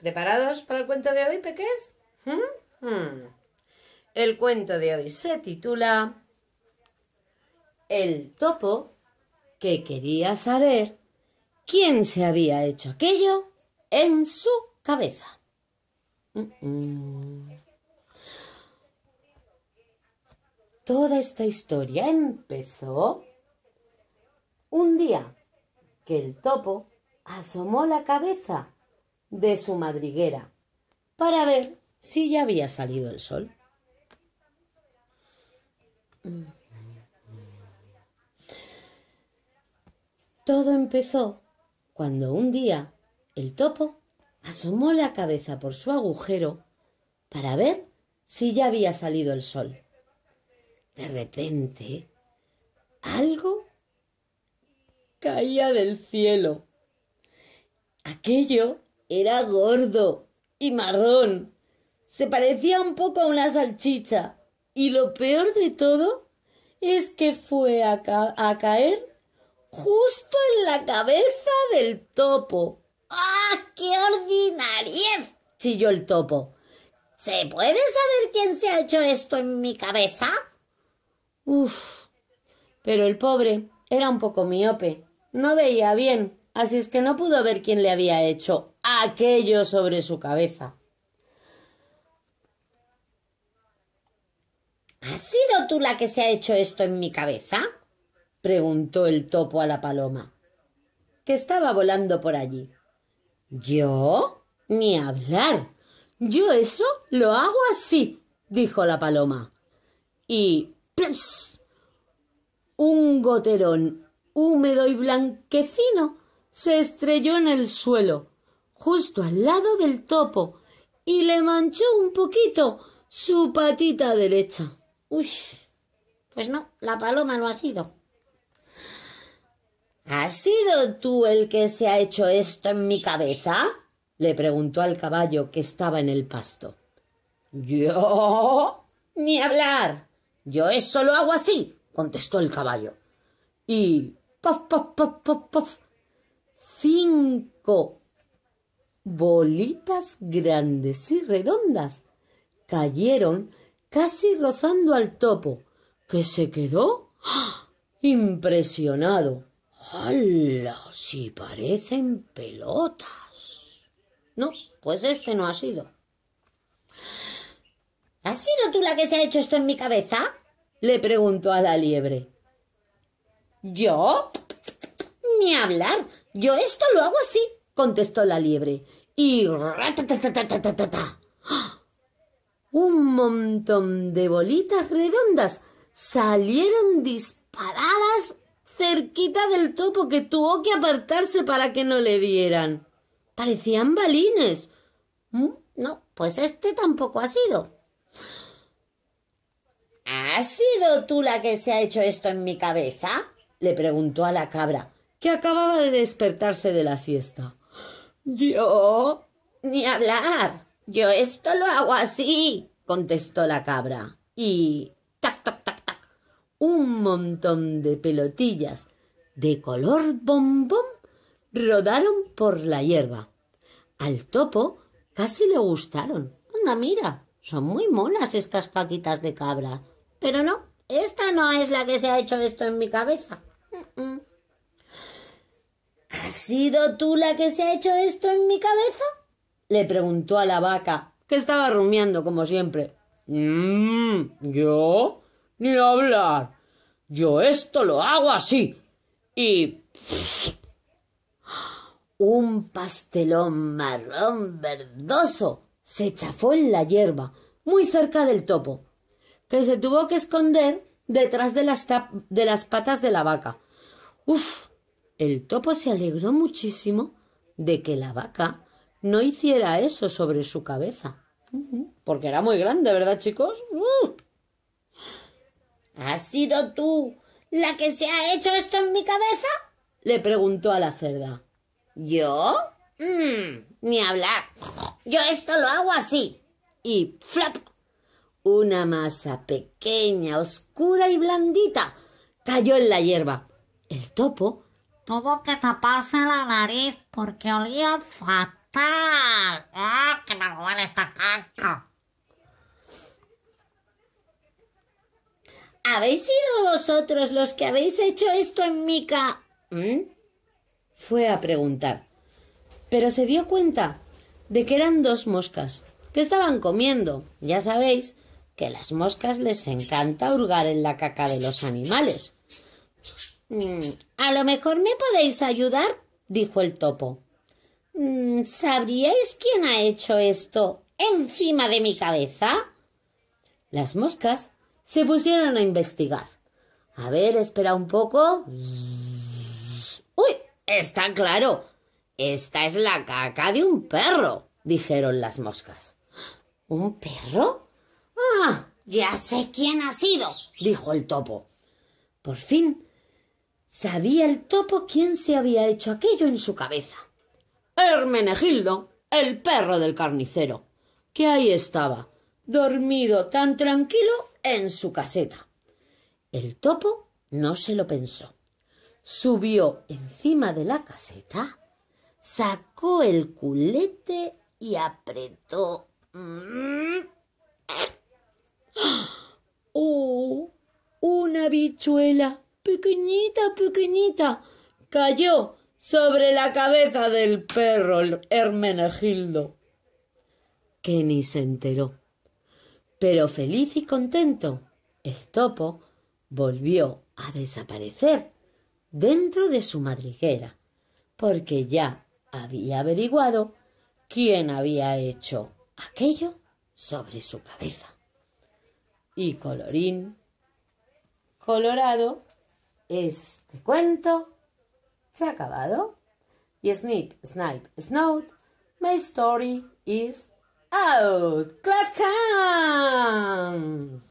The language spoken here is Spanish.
¿Preparados para el cuento de hoy, peques? ¿Mm? Hmm. El cuento de hoy se titula El topo que quería saber quién se había hecho aquello en su cabeza. Toda esta historia empezó un día que el topo asomó la cabeza de su madriguera para ver si ya había salido el sol. Mm. Todo empezó cuando un día el topo asomó la cabeza por su agujero para ver si ya había salido el sol. De repente, algo caía del cielo. Aquello era gordo y marrón. Se parecía un poco a una salchicha. Y lo peor de todo es que fue a, caer justo en la cabeza del topo. ¡Ah, qué ordinariez! chilló el topo. ¿Se puede saber quién se ha hecho esto en mi cabeza? Uf. Pero el pobre era un poco miope. No veía bien, así es que no pudo ver quién le había hecho aquello sobre su cabeza. ¿Has sido tú la que se ha hecho esto en mi cabeza? preguntó el topo a la paloma, que estaba volando por allí. ¿Yo? Ni hablar. Yo eso lo hago así, dijo la paloma. Y un goterón húmedo y blanquecino se estrelló en el suelo, justo al lado del topo y le manchó un poquito su patita derecha. Uy, pues no, la paloma no ha sido. ¿Has sido tú el que se ha hecho esto en mi cabeza? le preguntó al caballo que estaba en el pasto. Yo. ni hablar. Yo eso lo hago así, contestó el caballo. Y. ¡Pof, pof, pof, pof, pof! Cinco bolitas grandes y redondas cayeron casi rozando al topo, que se quedó ¡ah! impresionado. ¡Hala! Si parecen pelotas. No, pues este no ha sido. ¿Has sido tú la que se ha hecho esto en mi cabeza? le preguntó a la liebre. ¿Yo? Ni hablar. Yo esto lo hago así, contestó la liebre. Y... Un montón de bolitas redondas salieron disparadas cerquita del topo que tuvo que apartarse para que no le dieran. Parecían balines. Mm, no, pues este tampoco ha sido. ¿Has sido tú la que se ha hecho esto en mi cabeza? le preguntó a la cabra, que acababa de despertarse de la siesta. Yo. Ni hablar. Yo esto lo hago así, contestó la cabra. Y. tac, tac, tac, tac. Un montón de pelotillas de color bombón rodaron por la hierba. Al topo casi le gustaron. Anda, mira, son muy monas estas caquitas de cabra. Pero no, esta no es la que se ha hecho esto en mi cabeza. ¿Has sido tú la que se ha hecho esto en mi cabeza? le preguntó a la vaca, que estaba rumiando como siempre. Mm, yo ni hablar. Yo esto lo hago así. Y un pastelón marrón verdoso se chafó en la hierba, muy cerca del topo, que se tuvo que esconder detrás de las, patas de la vaca. Uf, el topo se alegró muchísimo de que la vaca no hiciera eso sobre su cabeza. Porque era muy grande, ¿verdad, chicos? ¡Uh! ¿Has sido tú la que se ha hecho esto en mi cabeza? Le preguntó a la cerda. ¿Yo? Mm, ni hablar. Yo esto lo hago así. Y flap. Una masa pequeña, oscura y blandita cayó en la hierba. El topo Tuvo que taparse la nariz porque olía fatal. ¡Ah, que me huele esta caca! ¿Habéis sido vosotros los que habéis hecho esto en mi ca... ¿Mm? Fue a preguntar. Pero se dio cuenta de que eran dos moscas que estaban comiendo. Ya sabéis que a las moscas les encanta hurgar en la caca de los animales. Mm, a lo mejor me podéis ayudar, dijo el topo. Mm, ¿Sabríais quién ha hecho esto encima de mi cabeza? Las moscas se pusieron a investigar. A ver, espera un poco. ¡Uy! Está claro. Esta es la caca de un perro, dijeron las moscas. ¿Un perro? Ah, ya sé quién ha sido, dijo el topo. Por fin Sabía el topo quién se había hecho aquello en su cabeza. Hermenegildo, el perro del carnicero, que ahí estaba, dormido tan tranquilo en su caseta. El topo no se lo pensó. Subió encima de la caseta, sacó el culete y apretó. ¡Ah! ¡Oh! ¡Una bichuela! pequeñita, pequeñita, cayó sobre la cabeza del perro Hermenegildo, que se enteró. Pero feliz y contento, el topo volvió a desaparecer dentro de su madriguera, porque ya había averiguado quién había hecho aquello sobre su cabeza. Y colorín colorado, este cuento se ha acabado. Y Snip, Snipe, Snout, my story is out. Clack. hands!